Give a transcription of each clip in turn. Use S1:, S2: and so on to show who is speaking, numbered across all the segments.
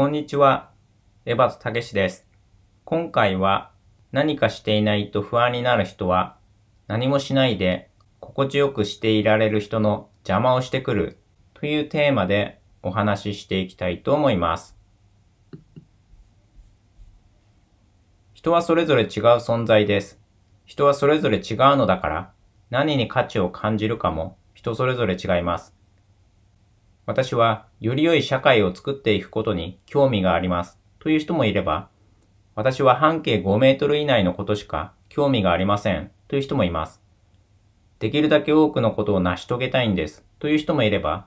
S1: こんにちは。エバトタケシです。今回は何かしていないと不安になる人は何もしないで心地よくしていられる人の邪魔をしてくるというテーマでお話ししていきたいと思います。人はそれぞれ違う存在です。人はそれぞれ違うのだから何に価値を感じるかも人それぞれ違います。私はより良い社会を作っていくことに興味がありますという人もいれば、私は半径5メートル以内のことしか興味がありませんという人もいます。できるだけ多くのことを成し遂げたいんですという人もいれば、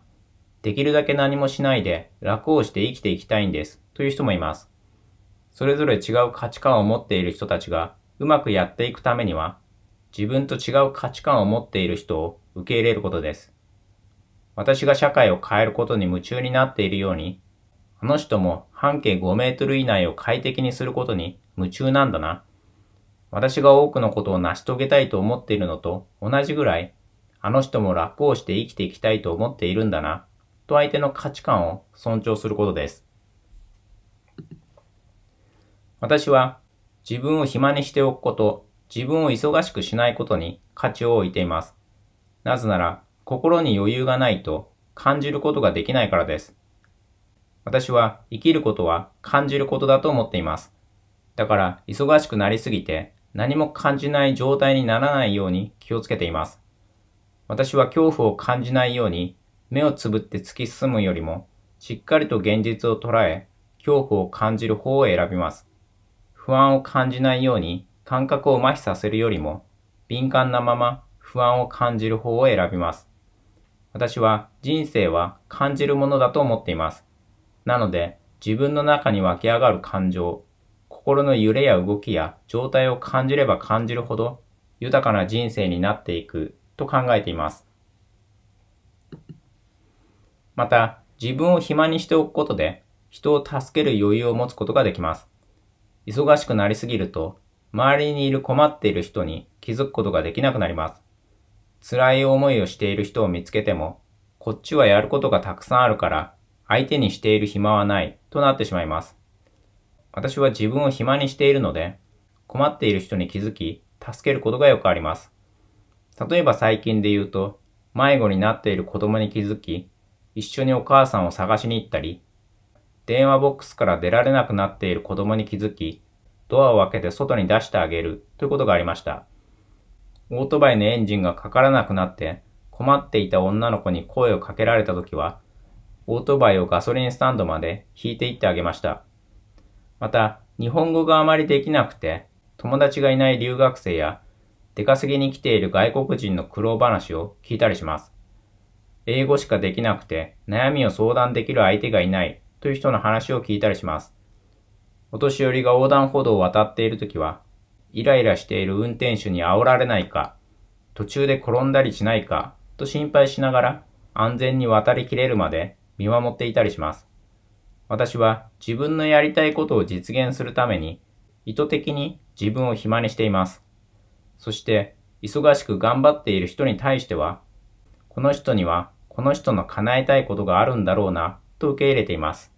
S1: できるだけ何もしないで楽をして生きていきたいんですという人もいます。それぞれ違う価値観を持っている人たちがうまくやっていくためには、自分と違う価値観を持っている人を受け入れることです。私が社会を変えることに夢中になっているように、あの人も半径5メートル以内を快適にすることに夢中なんだな。私が多くのことを成し遂げたいと思っているのと同じぐらい、あの人も楽をして生きていきたいと思っているんだな、と相手の価値観を尊重することです。私は自分を暇にしておくこと、自分を忙しくしないことに価値を置いています。なぜなら、心に余裕がないと感じることができないからです。私は生きることは感じることだと思っています。だから忙しくなりすぎて何も感じない状態にならないように気をつけています。私は恐怖を感じないように目をつぶって突き進むよりもしっかりと現実を捉え恐怖を感じる方を選びます。不安を感じないように感覚を麻痺させるよりも敏感なまま不安を感じる方を選びます。私は人生は感じるものだと思っています。なので、自分の中に湧き上がる感情、心の揺れや動きや状態を感じれば感じるほど豊かな人生になっていくと考えています。また、自分を暇にしておくことで人を助ける余裕を持つことができます。忙しくなりすぎると、周りにいる困っている人に気づくことができなくなります。辛い思いをしている人を見つけても、こっちはやることがたくさんあるから、相手にしている暇はないとなってしまいます。私は自分を暇にしているので、困っている人に気づき、助けることがよくあります。例えば最近で言うと、迷子になっている子供に気づき、一緒にお母さんを探しに行ったり、電話ボックスから出られなくなっている子供に気づき、ドアを開けて外に出してあげるということがありました。オートバイのエンジンがかからなくなって困っていた女の子に声をかけられた時は、オートバイをガソリンスタンドまで引いていってあげました。また、日本語があまりできなくて、友達がいない留学生や、出稼ぎに来ている外国人の苦労話を聞いたりします。英語しかできなくて悩みを相談できる相手がいないという人の話を聞いたりします。お年寄りが横断歩道を渡っているときは、イライラしている運転手に煽られないか、途中で転んだりしないか、と心配しながら安全に渡りきれるまで見守っていたりします。私は自分のやりたいことを実現するために意図的に自分を暇にしています。そして忙しく頑張っている人に対しては、この人にはこの人の叶えたいことがあるんだろうなと受け入れています。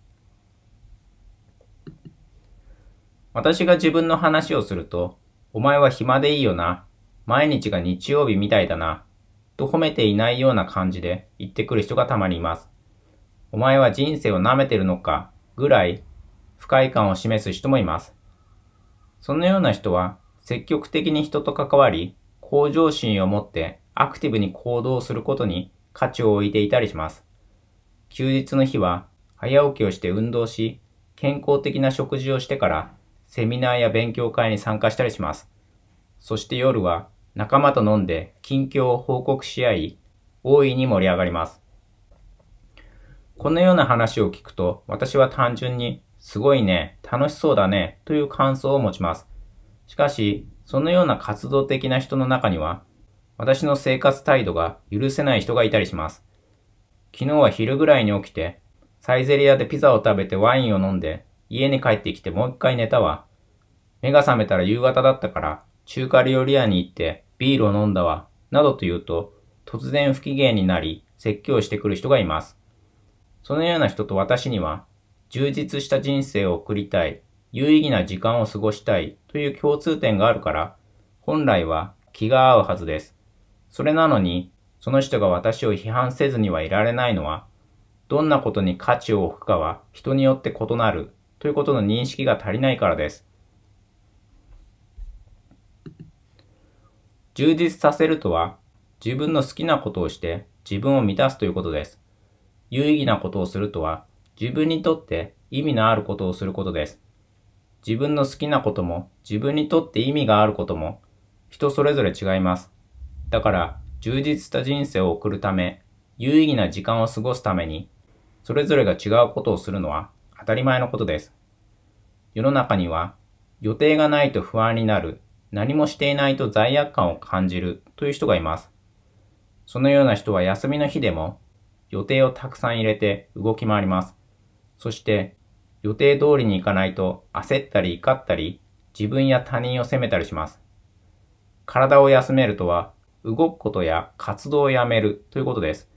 S1: 私が自分の話をするとお前は暇でいいよな。毎日が日曜日みたいだな。と褒めていないような感じで言ってくる人がたまにいます。お前は人生を舐めてるのかぐらい不快感を示す人もいます。そのような人は積極的に人と関わり、向上心を持ってアクティブに行動することに価値を置いていたりします。休日の日は早起きをして運動し、健康的な食事をしてからセミナーや勉強会に参加したりします。そして夜は仲間と飲んで近況を報告し合い、大いに盛り上がります。このような話を聞くと、私は単純に、すごいね、楽しそうだね、という感想を持ちます。しかし、そのような活動的な人の中には、私の生活態度が許せない人がいたりします。昨日は昼ぐらいに起きて、サイゼリヤでピザを食べてワインを飲んで、家に帰ってきてもう一回寝たわ。目が覚めたら夕方だったから、中華料理屋に行ってビールを飲んだわ、などと言うと、突然不機嫌になり、説教してくる人がいます。そのような人と私には、充実した人生を送りたい、有意義な時間を過ごしたいという共通点があるから、本来は気が合うはずです。それなのに、その人が私を批判せずにはいられないのは、どんなことに価値を置くかは人によって異なるということの認識が足りないからです。充実させるとは、自分の好きなことをして自分を満たすということです。有意義なことをするとは、自分にとって意味のあることをすることです。自分の好きなことも、自分にとって意味があることも、人それぞれ違います。だから、充実した人生を送るため、有意義な時間を過ごすために、それぞれが違うことをするのは当たり前のことです。世の中には予定がないと不安になる、何もしていないと罪悪感を感じるという人がいます。そのような人は休みの日でも予定をたくさん入れて動き回ります。そして予定通りに行かないと焦ったり怒ったり自分や他人を責めたりします。体を休めるとは動くことや活動をやめるということです。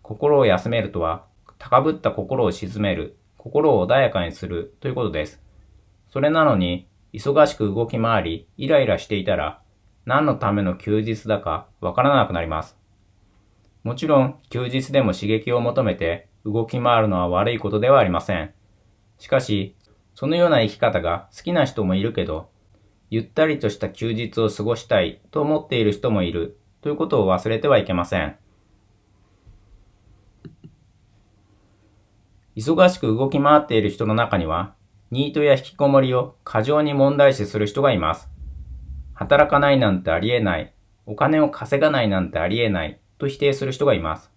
S1: 心を休めるとは高ぶった心を鎮める心を穏やかにするということです。それなのに、忙しく動き回り、イライラしていたら、何のための休日だかわからなくなります。もちろん、休日でも刺激を求めて動き回るのは悪いことではありません。しかし、そのような生き方が好きな人もいるけど、ゆったりとした休日を過ごしたいと思っている人もいるということを忘れてはいけません。忙しく動き回っている人の中には、ニートや引きこもりを過剰に問題視する人がいます。働かないなんてありえない、お金を稼がないなんてありえないと否定する人がいます。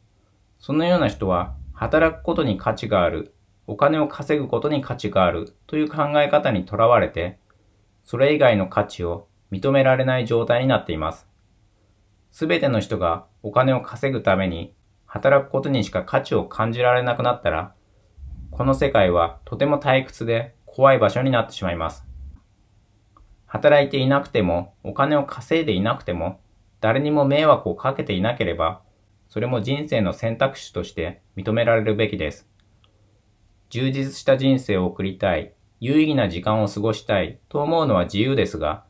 S1: そのような人は、働くことに価値がある、お金を稼ぐことに価値があるという考え方にとらわれて、それ以外の価値を認められない状態になっています。すべての人がお金を稼ぐために働くことにしか価値を感じられなくなったら、この世界はとても退屈で怖い場所になってしまいます。働いていなくても、お金を稼いでいなくても、誰にも迷惑をかけていなければ、それも人生の選択肢として認められるべきです。充実した人生を送りたい、有意義な時間を過ごしたいと思うのは自由ですが、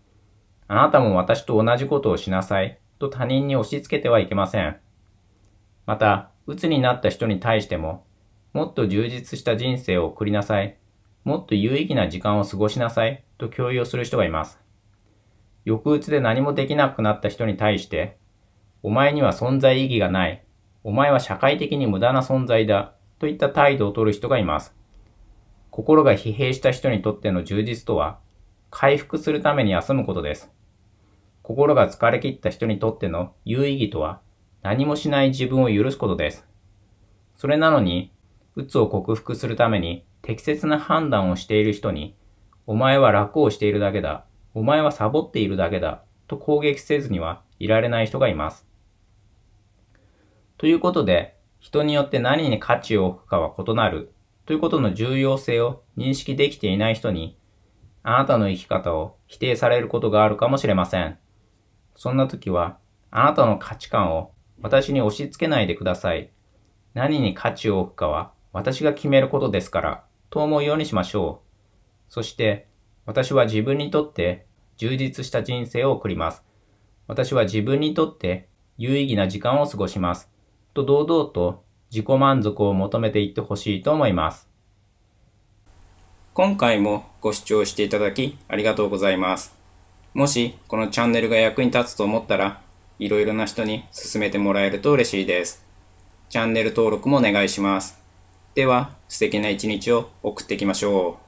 S1: あなたも私と同じことをしなさいと他人に押し付けてはいけません。また、鬱になった人に対してももっと充実した人生を送りなさい。もっと有意義な時間を過ごしなさい。と共有する人がいます。抑うつで何もできなくなった人に対して、お前には存在意義がない。お前は社会的に無駄な存在だ。といった態度をとる人がいます。心が疲弊した人にとっての充実とは、回復するために休むことです。心が疲れ切った人にとっての有意義とは、何もしない自分を許すことです。それなのに、鬱を克服するために適切な判断をしている人に、お前は楽をしているだけだ、お前はサボっているだけだ、と攻撃せずにはいられない人がいます。ということで、人によって何に価値を置くかは異なるということの重要性を認識できていない人に、あなたの生き方を否定されることがあるかもしれません。そんな時は、あなたの価値観を私に押し付けないでください。何に価値を置くかは私が決めることですから、と思うようにしましょう。そして、私は自分にとって充実した人生を送ります。私は自分にとって有意義な時間を過ごします。と堂々と自己満足を求めていってほしいと思います。今回もご視聴していただきありがとうございます。もしこのチャンネルが役に立つと思ったら、いろいろな人に勧めてもらえると嬉しいです。チャンネル登録もお願いします。では、素敵な一日を送っていきましょう。